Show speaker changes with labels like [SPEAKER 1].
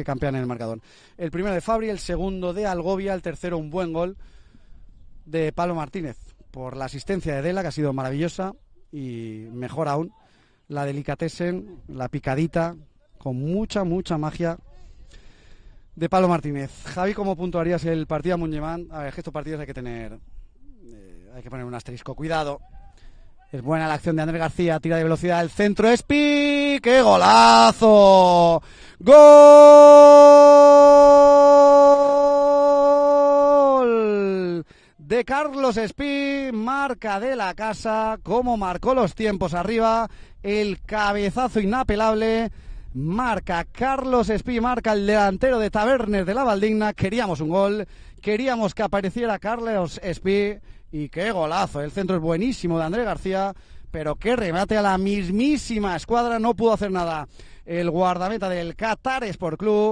[SPEAKER 1] que campean en el marcador.
[SPEAKER 2] El primero de Fabri, el segundo de Algovia, el tercero un buen gol de Pablo Martínez por la asistencia de Dela, que ha sido maravillosa, y mejor aún, la delicatessen, la picadita, con mucha, mucha magia de Pablo Martínez. Javi, ¿cómo puntuarías el partido a Muñemán? A ver, estos partidos hay que tener. Eh, hay que poner un asterisco. Cuidado. Es buena la acción de Andrés García, tira de velocidad, el centro es ¡Qué golazo! ¡Gol! De Carlos Espí, marca de la casa, como marcó los tiempos arriba, el cabezazo inapelable. Marca Carlos Espí, marca el delantero de Tabernes de la Valdigna. Queríamos un gol, queríamos que apareciera Carlos Espí y qué golazo. El centro es buenísimo de Andrés García, pero qué remate a la mismísima escuadra, no pudo hacer nada el guardameta del Qatar por Club.